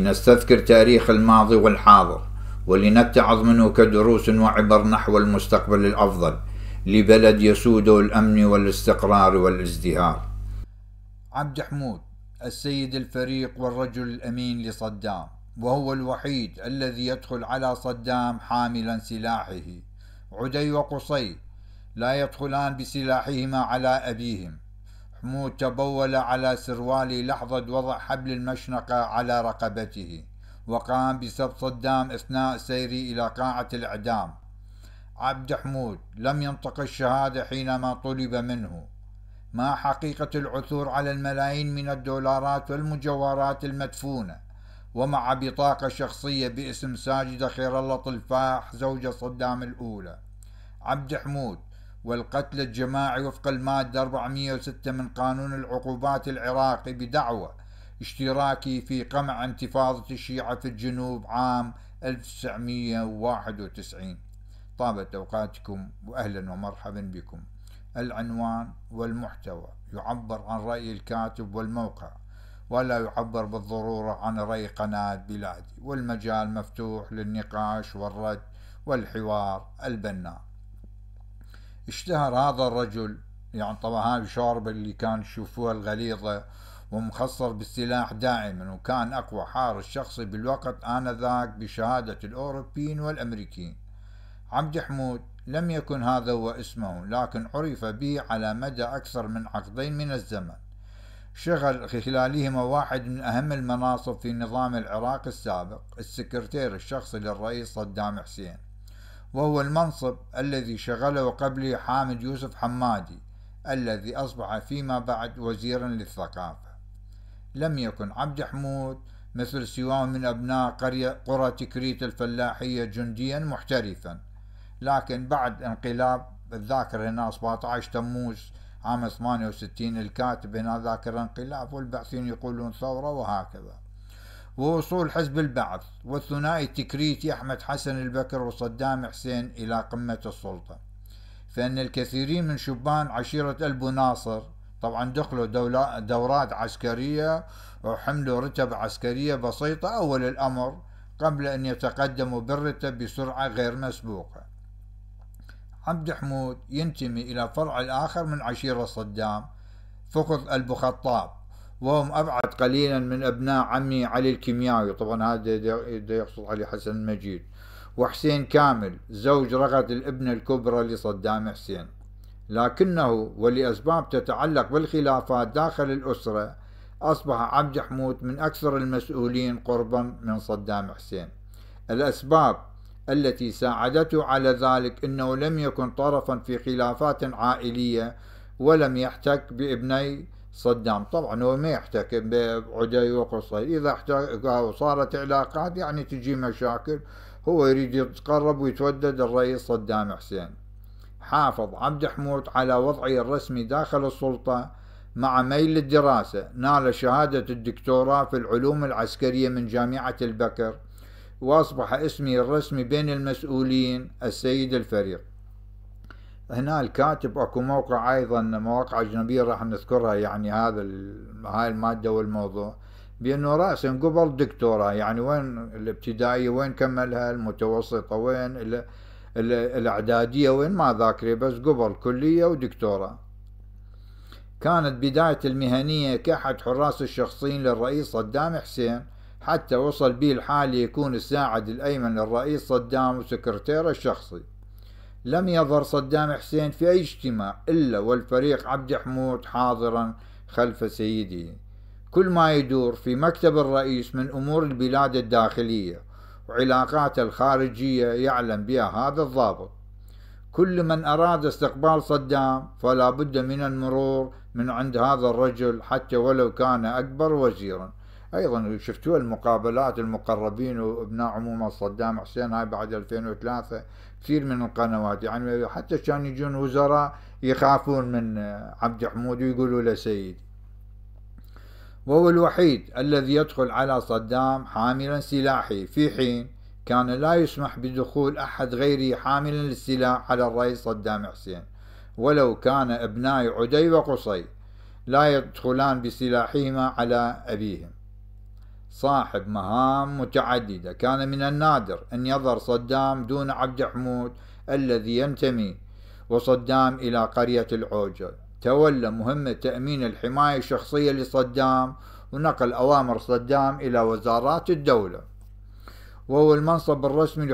لنستذكر تاريخ الماضي والحاضر ولنتعظ منه كدروس وعبر نحو المستقبل الأفضل لبلد يسوده الأمن والاستقرار والازدهار عبد حمود السيد الفريق والرجل الأمين لصدام وهو الوحيد الذي يدخل على صدام حاملا سلاحه عدي وقصي لا يدخلان بسلاحهما على أبيهم حمود تبول على سروالي لحظة وضع حبل المشنقة على رقبته وقام بسب صدام أثناء سيري إلى قاعة الإعدام عبد حمود لم ينطق الشهادة حينما طلب منه ما حقيقة العثور على الملايين من الدولارات والمجوهرات المدفونة ومع بطاقة شخصية باسم ساجدة خير الله طلفاح زوجة صدام الأولى عبد حمود والقتل الجماعي وفق المادة 406 من قانون العقوبات العراقي بدعوى اشتراكي في قمع انتفاضة الشيعة في الجنوب عام 1991 طابت أوقاتكم وأهلا ومرحبا بكم العنوان والمحتوى يعبر عن رأي الكاتب والموقع ولا يعبر بالضرورة عن رأي قناة بلادي والمجال مفتوح للنقاش والرد والحوار البناء اشتهر هذا الرجل يعني طبعا هاي الشوربة اللي كان يشوفوها الغليظة ومخصر بالسلاح دائما وكان أقوى حارس شخصي بالوقت آنذاك بشهادة الأوروبيين والامريكيين عبد حمود لم يكن هذا هو اسمه لكن عرف به على مدى أكثر من عقدين من الزمن شغل خلالهما واحد من أهم المناصب في نظام العراق السابق السكرتير الشخصي للرئيس صدام حسين وهو المنصب الذي شغله قبله حامد يوسف حمادي الذي أصبح فيما بعد وزيرا للثقافة لم يكن عبد حمود مثل سواه من أبناء قرية قرى تكريت الفلاحية جنديا محترفا لكن بعد انقلاب الذاكرة هنا 17 تموز عام 68 الكاتب هنا ذاكر انقلاب والبعثين يقولون ثورة وهكذا ووصول حزب البعث والثنائي التكريتي أحمد حسن البكر وصدام حسين إلى قمة السلطة فإن الكثيرين من شبان عشيرة ألبو ناصر طبعا دخلوا دورات عسكرية وحملوا رتب عسكرية بسيطة أول الأمر قبل أن يتقدموا بالرتب بسرعة غير مسبوقة عبد حمود ينتمي إلى فرع الآخر من عشيرة صدام فقط البخطاب وهم أبعد قليلا من أبناء عمي علي الكيمياوي طبعا هذا يقصد علي حسن المجيد وحسين كامل زوج رغد الابنة الكبرى لصدام حسين لكنه ولأسباب تتعلق بالخلافات داخل الأسرة أصبح عبد حمود من أكثر المسؤولين قربا من صدام حسين الأسباب التي ساعدته على ذلك أنه لم يكن طرفا في خلافات عائلية ولم يحتك بابني صدام طبعا هو ما يحتكم بعدي وقصي إذا احتك... وصارت علاقات يعني تجي مشاكل هو يريد يتقرب ويتودد الرئيس صدام حسين حافظ عبد حمود على وضعه الرسمي داخل السلطة مع ميل الدراسة نال شهادة الدكتوراه في العلوم العسكرية من جامعة البكر وأصبح اسمه الرسمي بين المسؤولين السيد الفريق هنا الكاتب اكو موقع ايضا مواقع اجنبيه راح نذكرها يعني هذا هاي الماده والموضوع بانه راسا قبل دكتوره يعني وين الابتدائيه وين كملها المتوسطه وين الاعداديه وين ما ذاكري بس قبل كليه ودكتوره كانت بداية المهنية كأحد حراس الشخصين للرئيس صدام حسين حتى وصل به الحال يكون الساعد الأيمن للرئيس صدام وسكرتيره الشخصي لم يظهر صدام حسين في أي اجتماع إلا والفريق عبد حمود حاضرا خلف سيده كل ما يدور في مكتب الرئيس من أمور البلاد الداخلية وعلاقاته الخارجية يعلم بها هذا الضابط كل من أراد استقبال صدام فلا بد من المرور من عند هذا الرجل حتى ولو كان أكبر وزيرا أيضا شفتوا المقابلات المقربين وابناء عمومة صدام حسين هاي بعد 2003 كثير من القنوات يعني حتى كان يجون وزراء يخافون من عبد الحمود ويقولوا له سيد وهو الوحيد الذي يدخل على صدام حاملا سلاحي في حين كان لا يسمح بدخول أحد غيره حاملا للسلاح على الرئيس صدام حسين ولو كان ابناي عدي وقصي لا يدخلان بسلاحهما على أبيهم صاحب مهام متعددة كان من النادر أن يظهر صدام دون عبد حمود الذي ينتمي وصدام إلى قرية العوجة تولى مهمة تأمين الحماية الشخصية لصدام ونقل أوامر صدام إلى وزارات الدولة وهو المنصب الرسمي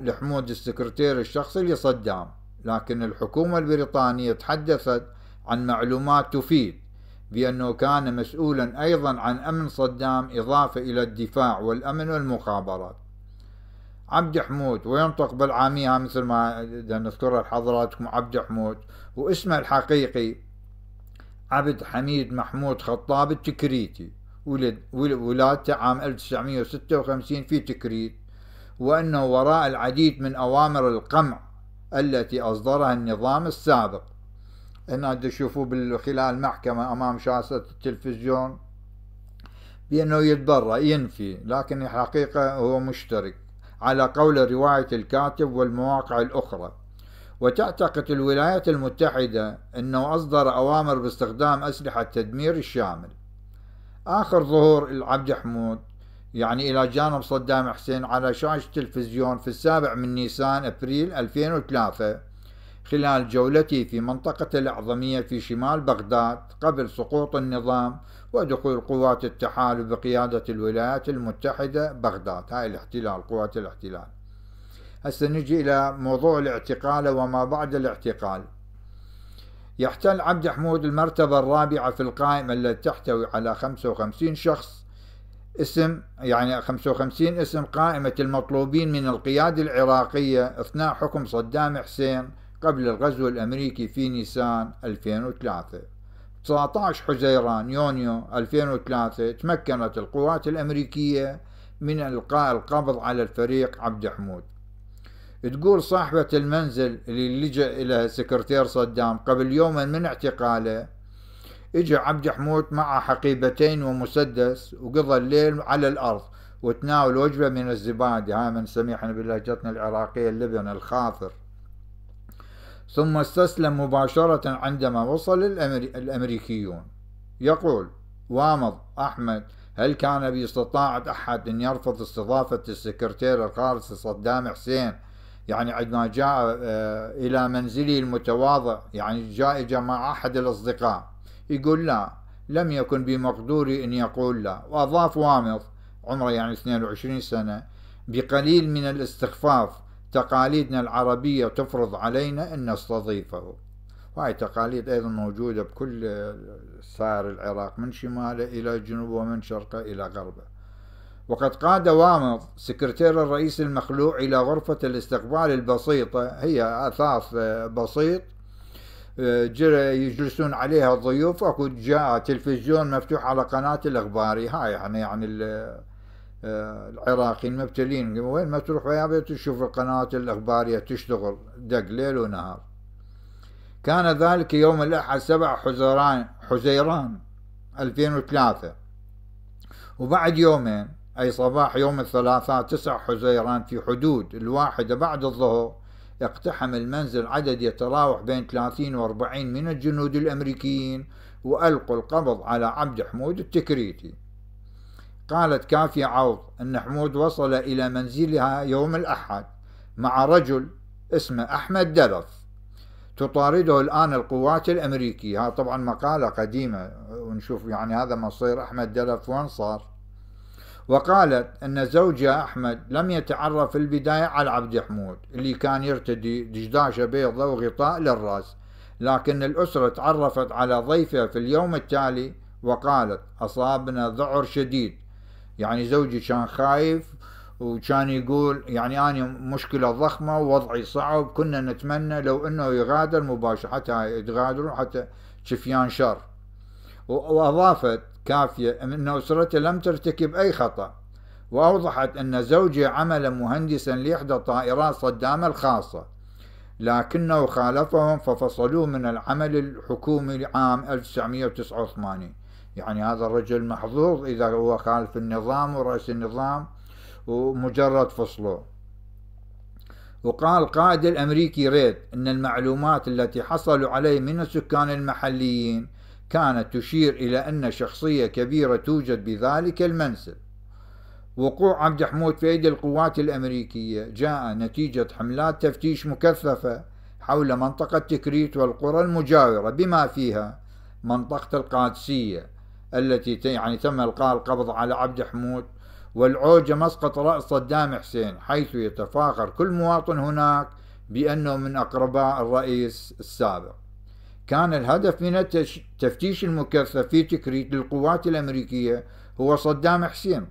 لحمود السكرتير الشخصي لصدام لكن الحكومة البريطانية تحدثت عن معلومات تفيد بأنه كان مسؤولا أيضا عن أمن صدام إضافة إلى الدفاع والأمن والمخابرات عبد حمود وينطق بالعامية مثل ما نذكرها لحضراتكم عبد حمود واسمه الحقيقي عبد حميد محمود خطاب التكريتي ولد ولادته عام 1956 في تكريت وأنه وراء العديد من أوامر القمع التي أصدرها النظام السابق هنا تشوفوه خلال محكمة أمام شاشة التلفزيون بأنه يتبرأ ينفي لكن الحقيقة هو مشترك على قول رواية الكاتب والمواقع الأخرى وتعتقد الولايات المتحدة أنه أصدر أوامر باستخدام أسلحة تدمير الشامل آخر ظهور العبد حمود يعني إلى جانب صدام حسين على شاشة تلفزيون في السابع من نيسان أبريل 2003 خلال جولته في منطقة الأعظمية في شمال بغداد قبل سقوط النظام ودخول قوات التحالف بقيادة الولايات المتحدة بغداد هاي الاحتلال قوات الاحتلال هسه نجي إلى موضوع الاعتقال وما بعد الاعتقال يحتل عبد حمود المرتبة الرابعة في القائمة التي تحتوي على 55 شخص اسم يعني 55 اسم قائمة المطلوبين من القيادة العراقية أثناء حكم صدام حسين قبل الغزو الأمريكي في نيسان 2003 19 حزيران يونيو 2003 تمكنت القوات الأمريكية من إلقاء القبض على الفريق عبد حمود تقول صاحبة المنزل اللي لجأ إلى سكرتير صدام قبل يوما من اعتقاله اجى عبد حمود مع حقيبتين ومسدس وقضى الليل على الأرض وتناول وجبة من الزبادي هاي من سميحنا بلهجتنا العراقية اللبن الخاطر ثم استسلم مباشرة عندما وصل الأمريكيون يقول وامض أحمد هل كان باستطاعة أحد أن يرفض استضافة السكرتير الخارجي صدام حسين يعني عندما جاء آه، إلى منزله المتواضع يعني جاء مع أحد الأصدقاء يقول لا لم يكن بمقدوري أن يقول لا وأضاف وامض عمره يعني 22 سنة بقليل من الاستخفاف تقاليدنا العربية تفرض علينا أن نستضيفه وهي تقاليد أيضا موجودة بكل سائر العراق من شماله إلى جنوبه ومن شرقه إلى غربه وقد قاد وامض سكرتير الرئيس المخلوع إلى غرفة الاستقبال البسيطة هي أثاث بسيط يجلسون عليها الضيوف وجاء جاء تلفزيون مفتوح على قناة الاخباري هاي يعني يعني آه، العراقيين مبتلين وين ما تروح بيت تشوف القنوات الأخبارية تشتغل دق ليل ونهار كان ذلك يوم الأحد 7 حزيران حزيران 2003 وبعد يومين أي صباح يوم الثلاثاء 9 حزيران في حدود الواحدة بعد الظهر اقتحم المنزل عدد يتراوح بين 30 و 40 من الجنود الأمريكيين وألقوا القبض على عبد حمود التكريتي قالت كافية عوض أن حمود وصل إلى منزلها يوم الأحد مع رجل اسمه أحمد دلف تطارده الآن القوات الأمريكية ها طبعا مقالة قديمة ونشوف يعني هذا مصير أحمد دلف وين صار وقالت أن زوجها أحمد لم يتعرف في البداية على عبد حمود اللي كان يرتدي دشداشة بيضة وغطاء للرأس لكن الأسرة تعرفت على ضيفها في اليوم التالي وقالت أصابنا ذعر شديد يعني زوجي كان خايف وكان يقول يعني أنا مشكلة ضخمة ووضعي صعب كنا نتمنى لو أنه يغادر مباشرة حتى تغادروا حتى شفيان شر وأضافت كافية أن أسرته لم ترتكب أي خطأ وأوضحت أن زوجي عمل مهندسا لإحدى طائرات صدام الخاصة لكنه خالفهم ففصلوه من العمل الحكومي لعام 1989 يعني هذا الرجل محظوظ إذا هو خالف النظام ورأس النظام ومجرد فصله وقال قائد الأمريكي ريد أن المعلومات التي حصلوا عليه من السكان المحليين كانت تشير إلى أن شخصية كبيرة توجد بذلك المنزل وقوع عبد حمود في أيدي القوات الأمريكية جاء نتيجة حملات تفتيش مكثفة حول منطقة تكريت والقرى المجاورة بما فيها منطقة القادسية التي يعني تم إلقاء القبض على عبد حمود والعوجة مسقط رأس صدام حسين حيث يتفاخر كل مواطن هناك بأنه من أقرباء الرئيس السابق كان الهدف من تفتيش المكثف في تكريت للقوات الأمريكية هو صدام حسين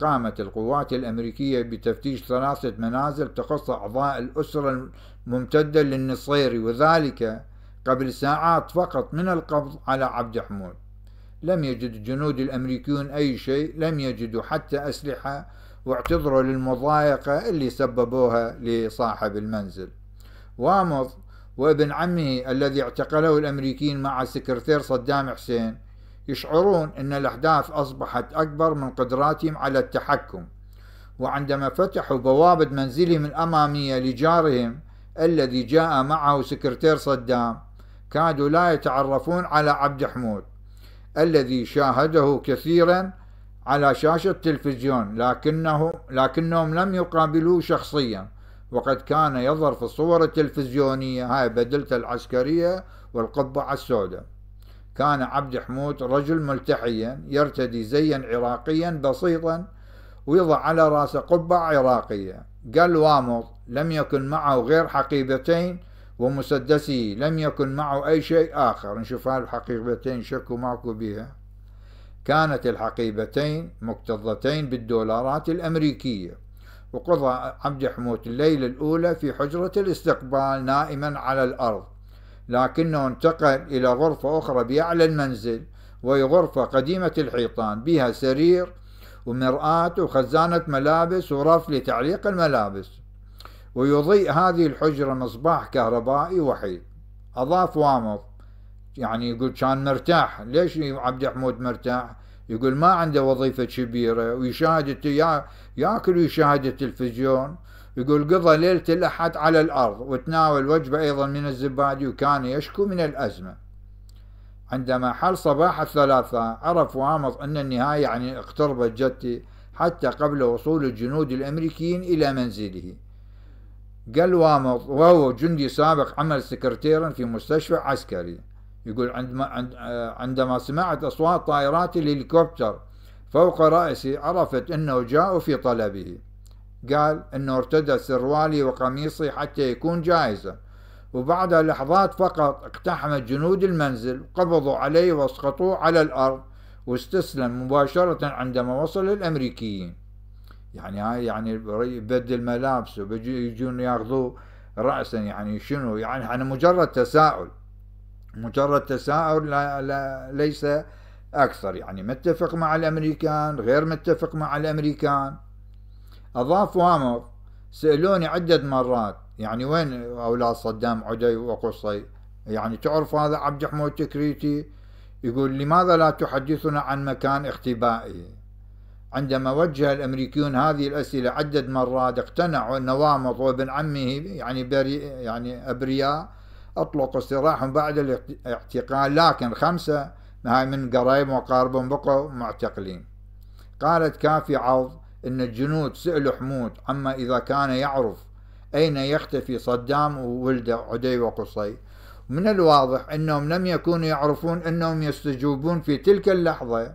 قامت القوات الأمريكية بتفتيش ثلاثة منازل تخص أعضاء الأسرة الممتدة للنصيري وذلك قبل ساعات فقط من القبض على عبد حمود لم يجد الجنود الأمريكيون أي شيء لم يجدوا حتى أسلحة واعتذروا للمضايقة اللي سببوها لصاحب المنزل وامض وابن عمه الذي اعتقله الأمريكيين مع سكرتير صدام حسين يشعرون أن الأحداث أصبحت أكبر من قدراتهم على التحكم وعندما فتحوا بوابة منزلهم الأمامية لجارهم الذي جاء معه سكرتير صدام كادوا لا يتعرفون على عبد حمود الذي شاهده كثيرا على شاشة تلفزيون لكنه لكنهم لم يقابلوه شخصيا وقد كان يظهر في الصور التلفزيونية هاي بدلته العسكرية والقبعة السوداء كان عبد حمود رجل ملتحيا يرتدي زيا عراقيا بسيطا ويضع على راسه قبعة عراقية قال وامض لم يكن معه غير حقيبتين ومسدسه لم يكن معه أي شيء آخر نشوف هاي الحقيبتين شكوا ماكو بها كانت الحقيبتين مكتظتين بالدولارات الأمريكية وقضى عبد حموت الليلة الأولى في حجرة الاستقبال نائما على الأرض لكنه انتقل إلى غرفة أخرى بأعلى المنزل وهي غرفة قديمة الحيطان بها سرير ومرآة وخزانة ملابس ورف لتعليق الملابس ويضيء هذه الحجرة مصباح كهربائي وحيد أضاف وامض يعني يقول كان مرتاح ليش عبد الحمود مرتاح يقول ما عنده وظيفة كبيرة ويشاهد ياكل ويشاهد التلفزيون يقول قضى ليلة الأحد على الأرض وتناول وجبة أيضا من الزبادي وكان يشكو من الأزمة عندما حل صباح الثلاثاء عرف وامض أن النهاية يعني اقتربت جدتي حتى قبل وصول الجنود الأمريكيين إلى منزله قال وهو جندي سابق عمل سكرتيرا في مستشفى عسكري يقول عندما, آه، عندما سمعت أصوات طائرات الهليكوبتر فوق رأسي عرفت أنه جاء في طلبه قال أنه ارتدى سروالي وقميصي حتى يكون جاهزا وبعد لحظات فقط اقتحمت جنود المنزل قبضوا عليه واسقطوه على الأرض واستسلم مباشرة عندما وصل الأمريكيين يعني هاي يعني يبدل ملابسه بيجي يجون ياخذوه رأسا يعني شنو يعني على يعني مجرد تساؤل مجرد تساؤل لا لا ليس أكثر يعني متفق مع الأمريكان غير متفق مع الأمريكان أضاف وامر سألوني عدة مرات يعني وين أولاد صدام عدي وقصي يعني تعرف هذا عبد الحمود تكريتي يقول لماذا لا تحدثنا عن مكان اختبائي عندما وجه الامريكيون هذه الاسئله عده مرات اقتنعوا ان وامط وابن عمه يعني بري يعني ابرياء اطلقوا سراحهم بعد الاعتقال لكن خمسه هاي من قرايب وقاربهم بقوا معتقلين قالت كافي عوض ان الجنود سألوا حمود عما اذا كان يعرف اين يختفي صدام وولده عدي وقصي من الواضح انهم لم يكونوا يعرفون انهم يستجوبون في تلك اللحظه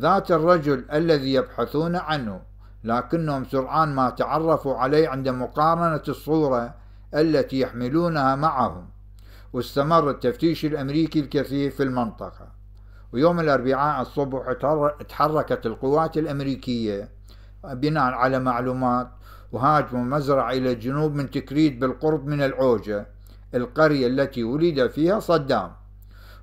ذات الرجل الذي يبحثون عنه لكنهم سرعان ما تعرفوا عليه عند مقارنة الصورة التي يحملونها معهم واستمر التفتيش الأمريكي الكثيف في المنطقة ويوم الأربعاء الصبح تحركت القوات الأمريكية بناء على معلومات وهاجموا مزرعة إلى الجنوب من تكريت بالقرب من العوجة القرية التي ولد فيها صدام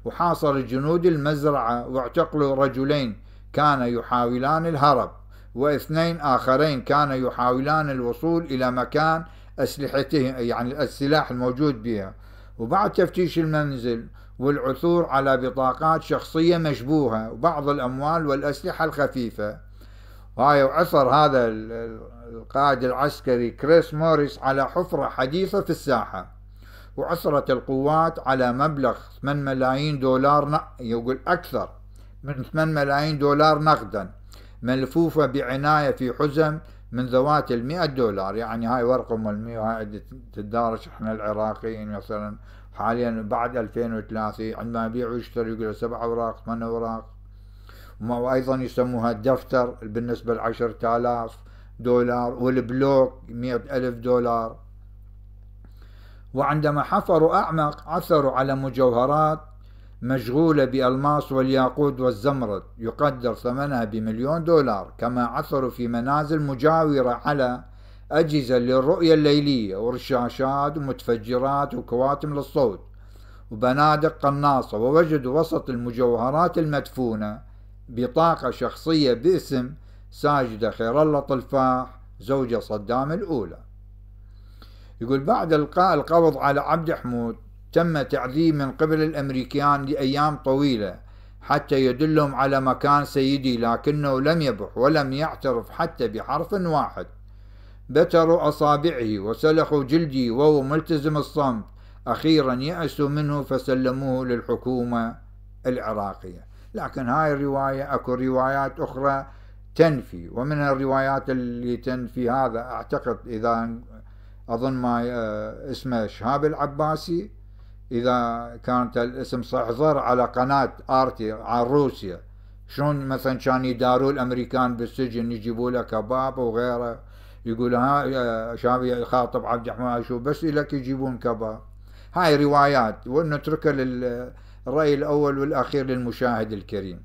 وحاصر الجنود المزرعة واعتقلوا رجلين كان يحاولان الهرب واثنين آخرين كان يحاولان الوصول إلى مكان أسلحتهم يعني السلاح الموجود بها وبعد تفتيش المنزل والعثور على بطاقات شخصية مشبوهة وبعض الأموال والأسلحة الخفيفة وهاي وعثر هذا القائد العسكري كريس موريس على حفرة حديثة في الساحة وعثرت القوات على مبلغ 8 ملايين دولار يقول أكثر من 8 ملايين دولار نقدا ملفوفة بعناية في حزم من ذوات ال 100 دولار يعني هاي ورقة ملمية وهاي تدارس احنا العراقيين مثلا حاليا بعد 2030 عندما يبيع ويشتري يقول سبع اوراق ثمان اوراق وايضا يسموها الدفتر بالنسبة ل 10000 دولار والبلوك 100000 دولار وعندما حفروا أعمق عثروا على مجوهرات مشغولة بالماس والياقوت والزمرد يقدر ثمنها بمليون دولار كما عثروا في منازل مجاورة على أجهزة للرؤية الليلية ورشاشات ومتفجرات وكواتم للصوت وبنادق قناصة ووجدوا وسط المجوهرات المدفونة بطاقة شخصية باسم ساجدة خير الله طلفاح زوجة صدام الأولى يقول بعد إلقاء القبض على عبد حمود تم تعذيب من قبل الأمريكان لأيام طويلة حتى يدلهم على مكان سيدي لكنه لم يبح ولم يعترف حتى بحرف واحد بتروا أصابعه وسلخوا جلدي وهو ملتزم الصمت أخيرا يأسوا منه فسلموه للحكومة العراقية لكن هاي الرواية أكو روايات أخرى تنفي ومن الروايات اللي تنفي هذا أعتقد إذا أظن ما آه، اسمه شهاب العباسي اذا كانت الاسم صحظر على قناه ارتي عن روسيا شلون مثلا كان يداروا الامريكان بالسجن يجيبوا له كباب وغيره يقول ها شاب يخاطب عبد الرحمن شو بس لك يجيبون كباب هاي روايات ونتركها للراي الاول والاخير للمشاهد الكريم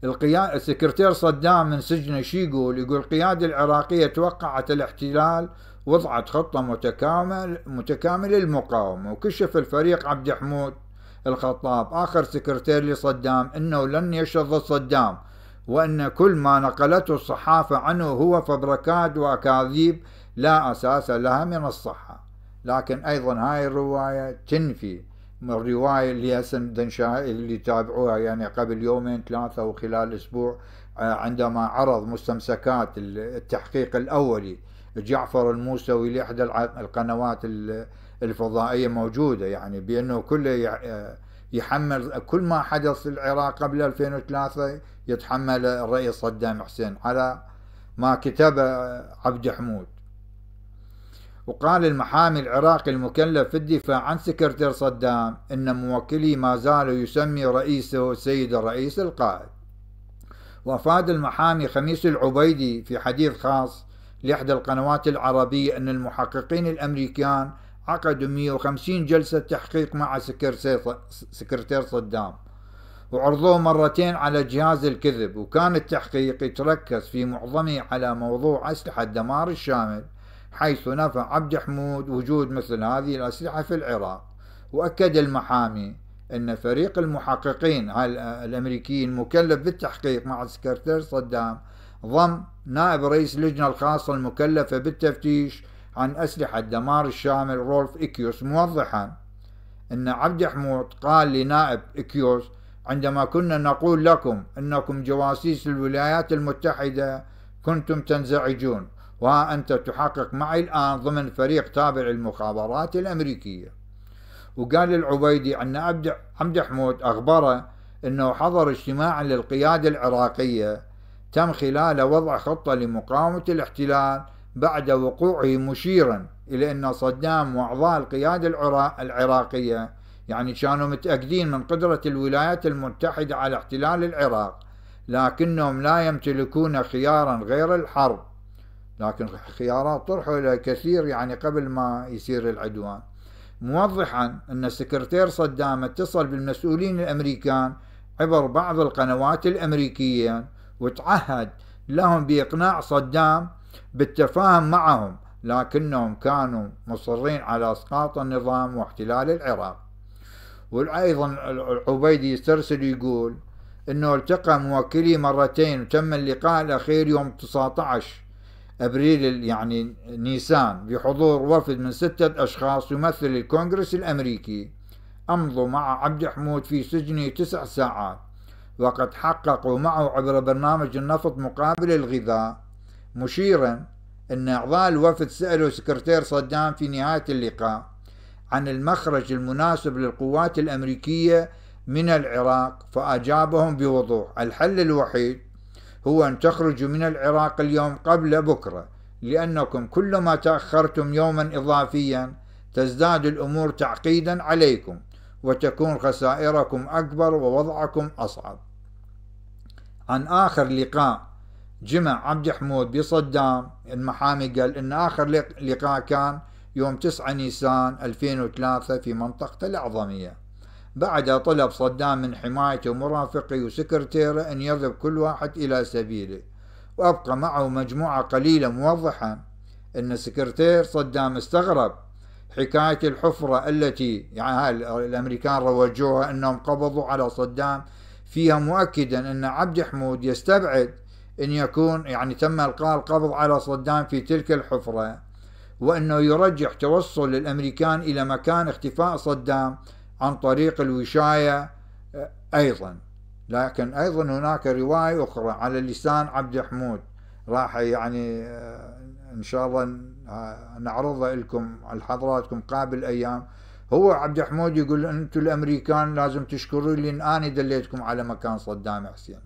سكرتير السكرتير صدام من سجنه شي يقول يقول القيادة العراقية توقعت الاحتلال وضعت خطة متكامل متكاملة للمقاومة وكشف الفريق عبد حمود الخطاب آخر سكرتير لصدام أنه لن يشظ صدام وأن كل ما نقلته الصحافة عنه هو فبركات وأكاذيب لا أساس لها من الصحة لكن أيضا هاي الرواية تنفي الرواية اللي هسه اللي تابعوها يعني قبل يومين ثلاثة وخلال أسبوع آه، عندما عرض مستمسكات التحقيق الأولي جعفر الموسوي لإحدى القنوات الفضائية موجودة يعني بأنه كله آه، يحمل كل ما حدث في العراق قبل 2003 يتحمل الرئيس صدام حسين على ما كتب عبد حمود وقال المحامي العراقي المكلف في الدفاع عن سكرتير صدام إن موكلي ما زال يسمي رئيسه سيد الرئيس القائد وأفاد المحامي خميس العبيدي في حديث خاص لإحدى القنوات العربية أن المحققين الأمريكان عقدوا 150 جلسة تحقيق مع سكرتير صدام وعرضوه مرتين على جهاز الكذب وكان التحقيق يتركز في معظمه على موضوع أسلحة دمار الشامل حيث نفى عبد حمود وجود مثل هذه الأسلحة في العراق وأكد المحامي أن فريق المحققين الأمريكيين مكلف بالتحقيق مع سكرتير صدام ضم نائب رئيس اللجنة الخاصة المكلفة بالتفتيش عن أسلحة دمار الشامل رولف إكيوس موضحا أن عبد حمود قال لنائب إكيوس عندما كنا نقول لكم أنكم جواسيس الولايات المتحدة كنتم تنزعجون وأنت تحقق معي الآن ضمن فريق تابع المخابرات الأمريكية وقال العبيدي أن عبد حمود أخبره أنه حضر اجتماعا للقيادة العراقية تم خلال وضع خطة لمقاومة الاحتلال بعد وقوعه مشيرا إلى أن صدام وأعضاء القيادة العراقية يعني كانوا متأكدين من قدرة الولايات المتحدة على احتلال العراق لكنهم لا يمتلكون خيارا غير الحرب لكن خيارات طرحوا إلى كثير يعني قبل ما يصير العدوان موضحا أن سكرتير صدام اتصل بالمسؤولين الأمريكان عبر بعض القنوات الأمريكية وتعهد لهم بإقناع صدام بالتفاهم معهم لكنهم كانوا مصرين على اسقاط النظام واحتلال العراق وايضا العبيدي يسترسل يقول انه التقى موكلي مرتين وتم اللقاء الاخير يوم 19 أبريل يعني نيسان بحضور وفد من ستة أشخاص يمثل الكونغرس الأمريكي أمضوا مع عبد حمود في سجنه تسع ساعات وقد حققوا معه عبر برنامج النفط مقابل الغذاء مشيرا أن أعضاء الوفد سألوا سكرتير صدام في نهاية اللقاء عن المخرج المناسب للقوات الأمريكية من العراق فأجابهم بوضوح الحل الوحيد هو أن تخرجوا من العراق اليوم قبل بكرة لأنكم كلما تأخرتم يوما إضافيا تزداد الأمور تعقيدا عليكم وتكون خسائركم أكبر ووضعكم أصعب عن آخر لقاء جمع عبد حمود بصدام المحامي قال إن آخر لقاء كان يوم 9 نيسان 2003 في منطقة الأعظمية بعد طلب صدام من حمايته ومرافقه وسكرتيره أن يذهب كل واحد إلى سبيله وأبقى معه مجموعة قليلة موضحة أن سكرتير صدام استغرب حكاية الحفرة التي يعني الأمريكان روجوها أنهم قبضوا على صدام فيها مؤكدا أن عبد حمود يستبعد أن يكون يعني تم إلقاء القبض على صدام في تلك الحفرة وأنه يرجح توصل الأمريكان إلى مكان اختفاء صدام عن طريق الوشاية آه، أيضا لكن أيضا هناك رواية أخرى على لسان عبد حمود راح يعني آه، إن شاء الله آه، نعرضها لكم لحضراتكم قابل أيام هو عبد حمود يقول أنتم الأمريكان لازم تشكروا لي إن أنا دليتكم على مكان صدام حسين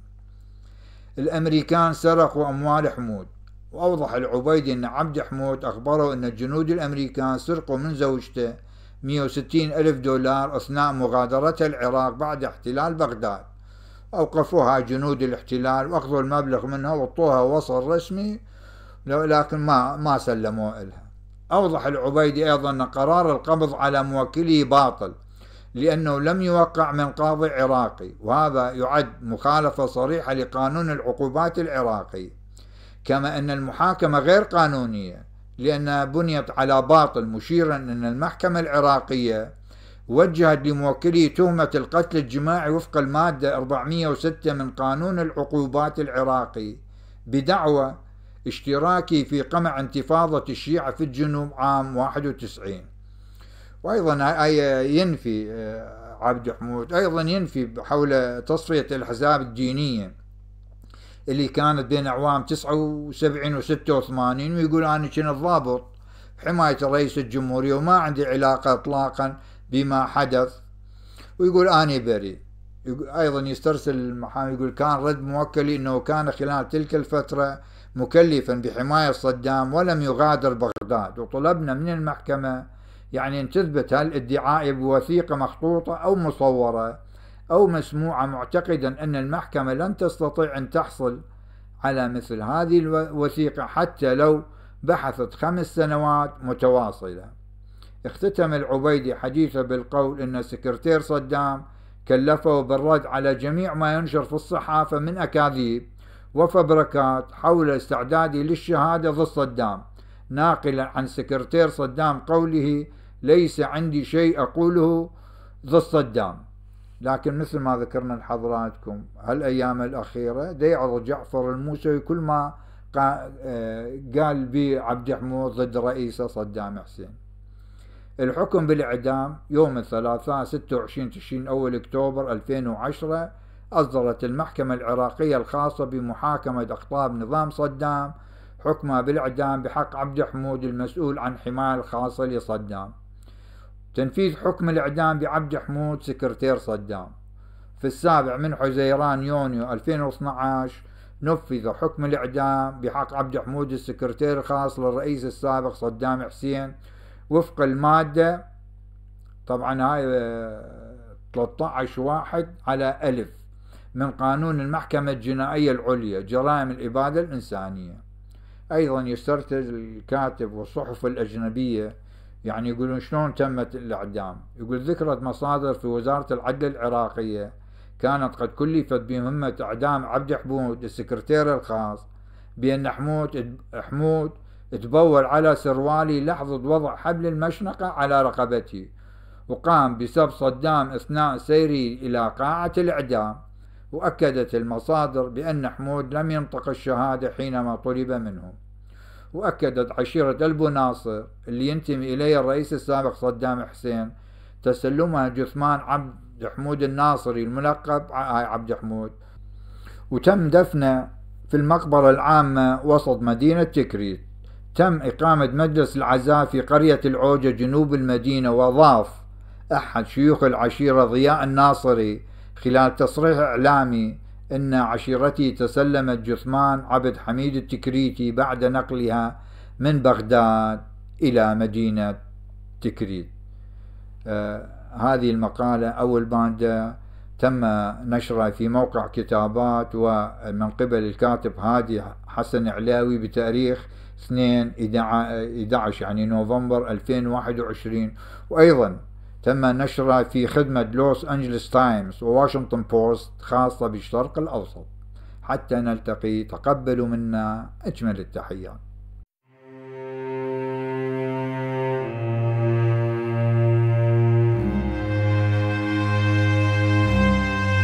الأمريكان سرقوا أموال حمود وأوضح العبيدي أن عبد حمود أخبره أن الجنود الأمريكان سرقوا من زوجته 160 ألف دولار أثناء مغادرتها العراق بعد احتلال بغداد أوقفوها جنود الاحتلال وأخذوا المبلغ منها وطوها وصل رسمي لكن ما ما سلموا إلها أوضح العبيدي أيضا أن قرار القبض على موكله باطل لأنه لم يوقع من قاضي عراقي وهذا يعد مخالفة صريحة لقانون العقوبات العراقي كما أن المحاكمة غير قانونية لأنها بنيت على باطل مشيرا أن المحكمة العراقية وجهت لموكلي تهمة القتل الجماعي وفق المادة 406 من قانون العقوبات العراقي بدعوى اشتراكي في قمع انتفاضة الشيعة في الجنوب عام 91 وأيضا ينفي آه، عبد حمود أيضا ينفي حول تصفية الأحزاب الدينية اللي كانت بين اعوام 79 و 86 ويقول انا كنت ضابط حمايه رئيس الجمهوريه وما عندي علاقه اطلاقا بما حدث ويقول اني بريء ايضا يسترسل المحامي يقول كان رد موكلي انه كان خلال تلك الفتره مكلفا بحمايه صدام ولم يغادر بغداد وطلبنا من المحكمه يعني ان تثبت هالادعاء بوثيقه مخطوطه او مصوره أو مسموعة معتقدا أن المحكمة لن تستطيع أن تحصل على مثل هذه الوثيقة حتى لو بحثت خمس سنوات متواصلة اختتم العبيدي حديثه بالقول أن سكرتير صدام كلفه بالرد على جميع ما ينشر في الصحافة من أكاذيب وفبركات حول استعداده للشهادة ضد صدام ناقلا عن سكرتير صدام قوله ليس عندي شيء أقوله ضد صدام لكن مثل ما ذكرنا لحضراتكم هالايام الاخيره دا جعفر الموسوي كل ما آه، قال به عبد الحمود ضد رئيسه صدام حسين الحكم بالاعدام يوم الثلاثاء 26 تشرين اول اكتوبر 2010 اصدرت المحكمه العراقيه الخاصه بمحاكمه اقطاب نظام صدام حكمها بالاعدام بحق عبد الحمود المسؤول عن حمايه الخاصه لصدام تنفيذ حكم الإعدام بعبد حمود سكرتير صدام في السابع من حزيران يونيو 2012 نفذ حكم الإعدام بحق عبد حمود السكرتير الخاص للرئيس السابق صدام حسين وفق المادة طبعا هاي 13 آه، واحد على ألف من قانون المحكمة الجنائية العليا جرائم الإبادة الإنسانية أيضا يسترتج الكاتب والصحف الأجنبية يعني يقولون شلون تمت الإعدام يقول ذكرت مصادر في وزارة العدل العراقية كانت قد كلفت بمهمة إعدام عبد حمود السكرتير الخاص بأن حمود حمود تبول على سروالي لحظة وضع حبل المشنقة على رقبته وقام بسب صدام أثناء سيره إلى قاعة الإعدام وأكدت المصادر بأن حمود لم ينطق الشهادة حينما طلب منه وأكدت عشيرة ألبو ناصر اللي ينتمي إليه الرئيس السابق صدام حسين تسلمها جثمان عبد حمود الناصري الملقب آه، عبد حمود وتم دفنه في المقبرة العامة وسط مدينة تكريت تم إقامة مجلس العزاء في قرية العوجة جنوب المدينة وضاف أحد شيوخ العشيرة ضياء الناصري خلال تصريح إعلامي إن عشيرتي تسلمت جثمان عبد حميد التكريتي بعد نقلها من بغداد إلى مدينة تكريت آه هذه المقالة أو الباندة تم نشرها في موقع كتابات ومن قبل الكاتب هادي حسن علاوي بتاريخ 2 11 يعني نوفمبر 2021 وأيضا تم نشرها في خدمة لوس أنجلس تايمز وواشنطن بوست خاصة بالشرق الأوسط حتى نلتقي تقبلوا منا أجمل التحيات